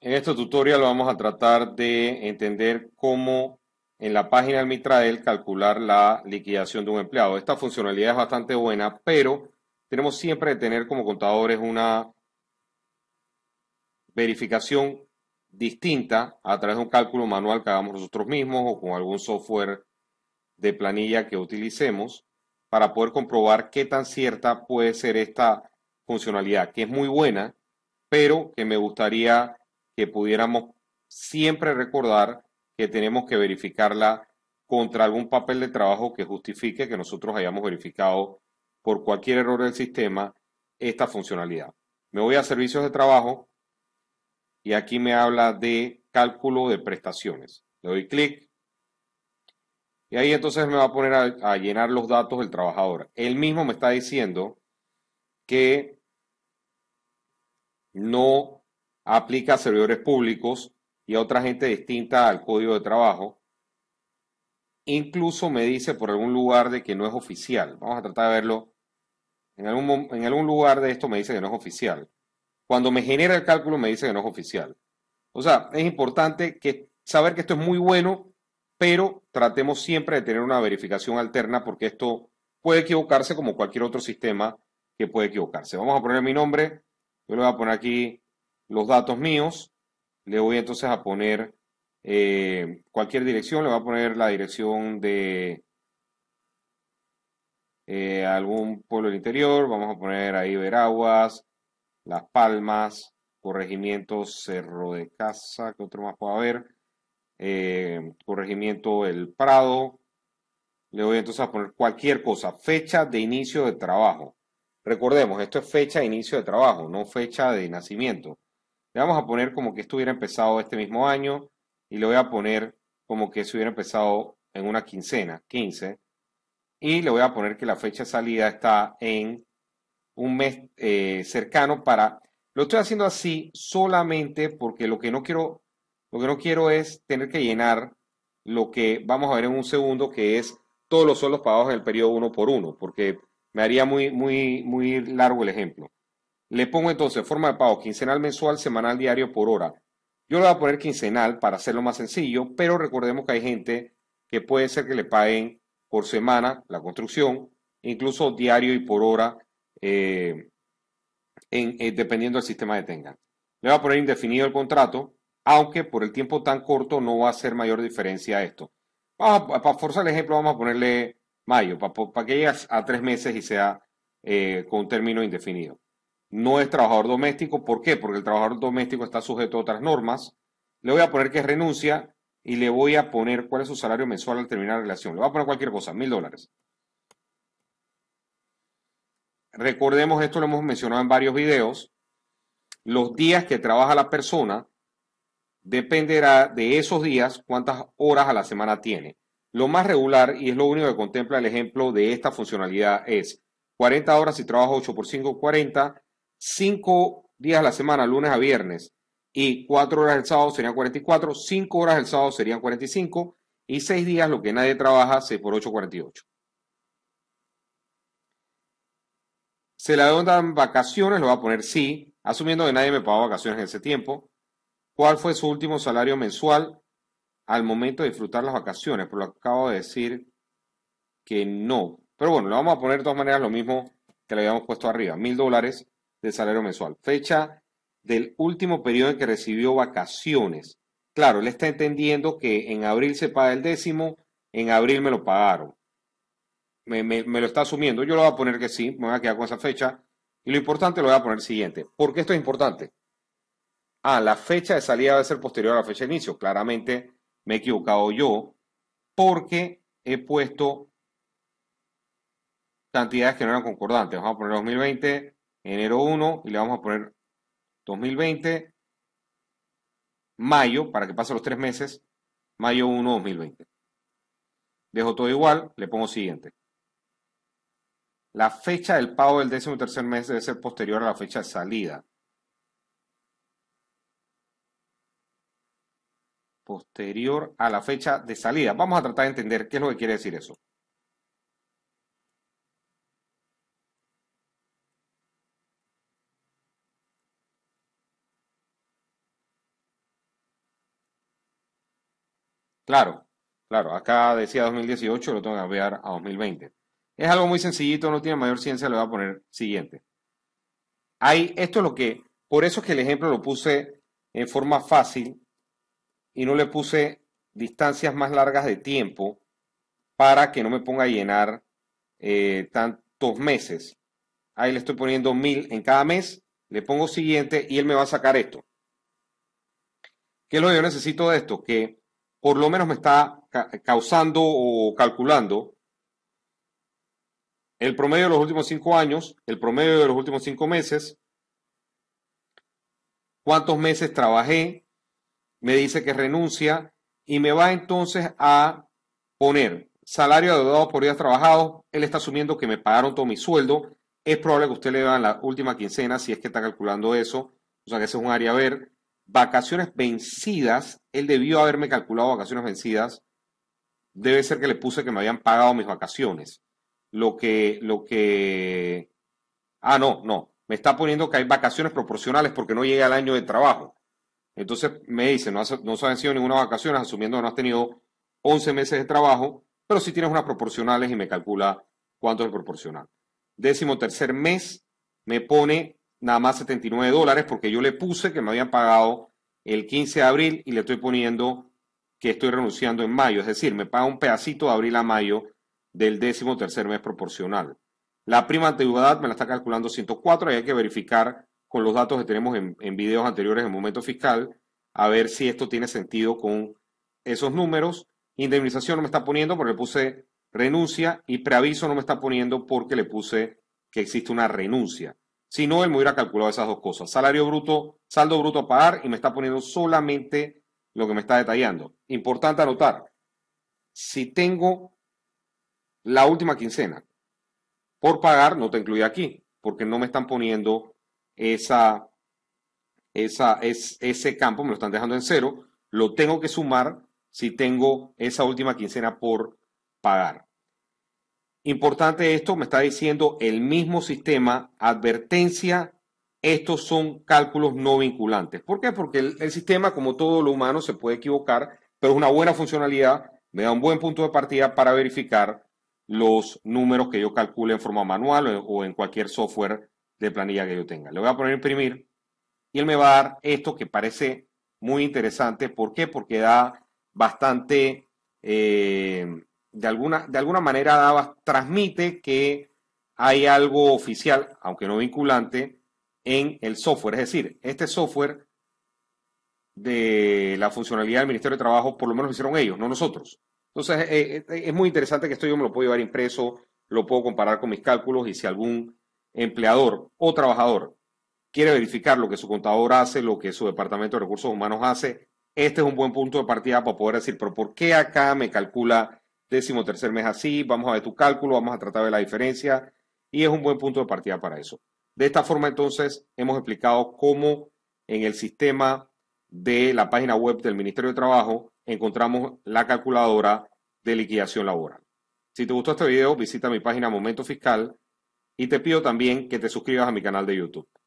En este tutorial vamos a tratar de entender cómo en la página del Mitrael calcular la liquidación de un empleado. Esta funcionalidad es bastante buena, pero tenemos siempre que tener como contadores una verificación distinta a través de un cálculo manual que hagamos nosotros mismos o con algún software de planilla que utilicemos para poder comprobar qué tan cierta puede ser esta funcionalidad, que es muy buena, pero que me gustaría que pudiéramos siempre recordar que tenemos que verificarla contra algún papel de trabajo que justifique que nosotros hayamos verificado por cualquier error del sistema esta funcionalidad. Me voy a servicios de trabajo y aquí me habla de cálculo de prestaciones. Le doy clic y ahí entonces me va a poner a, a llenar los datos del trabajador. Él mismo me está diciendo que no aplica a servidores públicos y a otra gente distinta al código de trabajo. Incluso me dice por algún lugar de que no es oficial. Vamos a tratar de verlo. En algún, lugar de esto me dice que no es oficial. Cuando me genera el cálculo me dice que no es oficial. O sea, es importante que, saber que esto es muy bueno, pero tratemos siempre de tener una verificación alterna porque esto puede equivocarse como cualquier otro sistema que puede equivocarse. Vamos a poner mi nombre. Yo lo voy a poner aquí los datos míos, le voy entonces a poner eh, cualquier dirección, le voy a poner la dirección de eh, algún pueblo del interior, vamos a poner ahí Veraguas, Las Palmas, corregimiento Cerro de Casa, ¿Qué otro más puede haber, eh, corregimiento El Prado, le voy entonces a poner cualquier cosa, fecha de inicio de trabajo. Recordemos, esto es fecha de inicio de trabajo, no fecha de nacimiento. Le vamos a poner como que estuviera empezado este mismo año y le voy a poner como que se hubiera empezado en una quincena, 15. Y le voy a poner que la fecha de salida está en un mes eh, cercano para... Lo estoy haciendo así solamente porque lo que no quiero, lo que no quiero es tener que llenar lo que vamos a ver en un segundo, que es todos los sueldos pagados en el periodo uno por uno, porque me haría muy, muy, muy largo el ejemplo. Le pongo entonces forma de pago quincenal, mensual, semanal, diario por hora. Yo le voy a poner quincenal para hacerlo más sencillo, pero recordemos que hay gente que puede ser que le paguen por semana la construcción, incluso diario y por hora, eh, eh, dependiendo del sistema que tengan. Le voy a poner indefinido el contrato, aunque por el tiempo tan corto no va a hacer mayor diferencia a esto. para forzar el ejemplo, vamos a ponerle mayo, para, que llegue a tres meses y sea eh, con un término indefinido no es trabajador doméstico. ¿Por qué? Porque el trabajador doméstico está sujeto a otras normas. Le voy a poner que renuncia y le voy a poner cuál es su salario mensual al terminar la relación. Le voy a poner cualquier cosa, mil dólares. Recordemos, esto lo hemos mencionado en varios videos, los días que trabaja la persona dependerá de esos días cuántas horas a la semana tiene. Lo más regular, y es lo único que contempla el ejemplo de esta funcionalidad, es 40 horas si trabaja 8 por 5, 40, 5 días a la semana, lunes a viernes, y 4 horas el sábado serían 44, 5 horas el sábado serían 45, y 6 días lo que nadie trabaja, 6 por 8.48. 48. Se le dan vacaciones, lo va a poner sí, asumiendo que nadie me pagó vacaciones en ese tiempo. ¿Cuál fue su último salario mensual al momento de disfrutar las vacaciones? Por lo acabo de decir que no. Pero bueno, lo vamos a poner de todas maneras lo mismo que le habíamos puesto arriba, mil dólares del salario mensual. Fecha del último periodo en que recibió vacaciones. Claro, él está entendiendo que en abril se paga el décimo, en abril me lo pagaron. Me, lo está asumiendo. Yo lo voy a poner que sí, me voy a quedar con esa fecha. Y lo importante lo voy a poner siguiente. ¿Por qué esto es importante? Ah, la fecha de salida va a ser posterior a la fecha de inicio. Claramente me he equivocado yo porque he puesto cantidades que no eran concordantes. Vamos a poner 2020, enero 1 y le vamos a poner 2020, mayo, para que pase los tres meses, mayo 1, 2020. Dejo todo igual, le pongo siguiente. La fecha del pago del décimo tercer mes debe ser posterior a la fecha de salida. Posterior a la fecha de salida. Vamos a tratar de entender qué es lo que quiere decir eso. Claro, claro, acá decía 2018, lo tengo que cambiar a 2020. Es algo muy sencillito, no tiene mayor ciencia, le voy a poner siguiente. Hay, esto es lo que, por eso es que el ejemplo lo puse en forma fácil y no le puse distancias más largas de tiempo para que no me ponga a llenar eh, tantos meses. Ahí le estoy poniendo mil en cada mes, le pongo siguiente y él me va a sacar esto. ¿Qué es lo que yo necesito de esto? Que por lo menos me está causando o calculando el promedio de los últimos cinco años, el promedio de los últimos cinco meses, cuántos meses trabajé, me dice que renuncia y me va entonces a poner salario adeudado por días trabajados, él está asumiendo que me pagaron todo mi sueldo, es probable que usted le en la última quincena si es que está calculando eso, o sea que ese es un área a ver, vacaciones vencidas, él debió haberme calculado vacaciones vencidas, debe ser que le puse que me habían pagado mis vacaciones. Lo que, lo que, ah, no, no, me está poniendo que hay vacaciones proporcionales porque no llega al año de trabajo. Entonces me dice, no, se han sido ninguna vacaciones, asumiendo que no has tenido 11 meses de trabajo, pero sí tienes unas proporcionales y me calcula cuánto es proporcional. Décimo tercer mes me pone nada más 79 dólares porque yo le puse que me habían pagado el 15 de abril y le estoy poniendo que estoy renunciando en mayo. Es decir, me paga un pedacito de abril a mayo del décimo tercer mes proporcional. La prima antigüedad me la está calculando 104 y hay que verificar con los datos que tenemos en, en videos anteriores en momento fiscal a ver si esto tiene sentido con esos números. Indemnización no me está poniendo porque le puse renuncia y preaviso no me está poniendo porque le puse que existe una renuncia. Si no, él me hubiera calculado esas dos cosas. Salario bruto, saldo bruto a pagar y me está poniendo solamente lo que me está detallando. Importante anotar, si tengo la última quincena por pagar, no te incluye aquí, porque no me están poniendo ese campo, me lo están dejando en cero. Lo tengo que sumar si tengo esa última quincena por pagar. Importante esto, me está diciendo el mismo sistema, advertencia, estos son cálculos no vinculantes. ¿Por qué? Porque el, sistema, como todo lo humano, se puede equivocar, pero es una buena funcionalidad, me da un buen punto de partida para verificar los números que yo calcule en forma manual o en, cualquier software de planilla que yo tenga. Le voy a poner imprimir y él me va a dar esto que parece muy interesante. ¿Por qué? Porque da bastante eh, de alguna, de alguna manera Davas transmite que hay algo oficial, aunque no vinculante, en el software. Es decir, este software de la funcionalidad del Ministerio de Trabajo, por lo menos lo hicieron ellos, no nosotros. Entonces, eh, eh, es muy interesante que esto yo me lo puedo llevar impreso, lo puedo comparar con mis cálculos y si algún empleador o trabajador quiere verificar lo que su contador hace, lo que su departamento de recursos humanos hace, este es un buen punto de partida para poder decir, pero ¿por qué acá me calcula décimo tercer mes así, vamos a ver tu cálculo, vamos a tratar de la diferencia y es un buen punto de partida para eso. De esta forma entonces hemos explicado cómo en el sistema de la página web del Ministerio de Trabajo encontramos la calculadora de liquidación laboral. Si te gustó este video, visita mi página Momento Fiscal y te pido también que te suscribas a mi canal de YouTube.